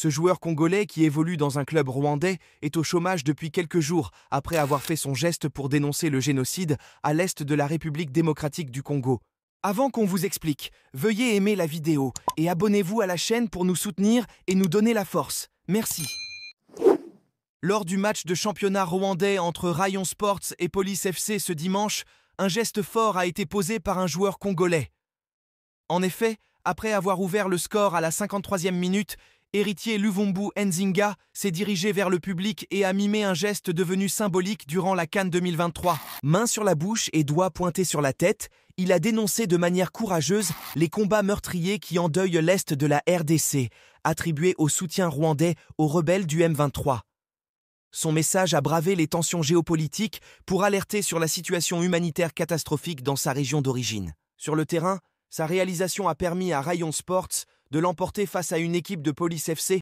Ce joueur congolais qui évolue dans un club rwandais est au chômage depuis quelques jours après avoir fait son geste pour dénoncer le génocide à l'est de la République démocratique du Congo. Avant qu'on vous explique, veuillez aimer la vidéo et abonnez-vous à la chaîne pour nous soutenir et nous donner la force. Merci. Lors du match de championnat rwandais entre Rayon Sports et Police FC ce dimanche, un geste fort a été posé par un joueur congolais. En effet, après avoir ouvert le score à la 53e minute, héritier Luvumbu Nzinga, s'est dirigé vers le public et a mimé un geste devenu symbolique durant la Cannes 2023. Main sur la bouche et doigts pointés sur la tête, il a dénoncé de manière courageuse les combats meurtriers qui endeuillent l'Est de la RDC, attribués au soutien rwandais aux rebelles du M23. Son message a bravé les tensions géopolitiques pour alerter sur la situation humanitaire catastrophique dans sa région d'origine. Sur le terrain, sa réalisation a permis à Rayon Sports de l'emporter face à une équipe de police FC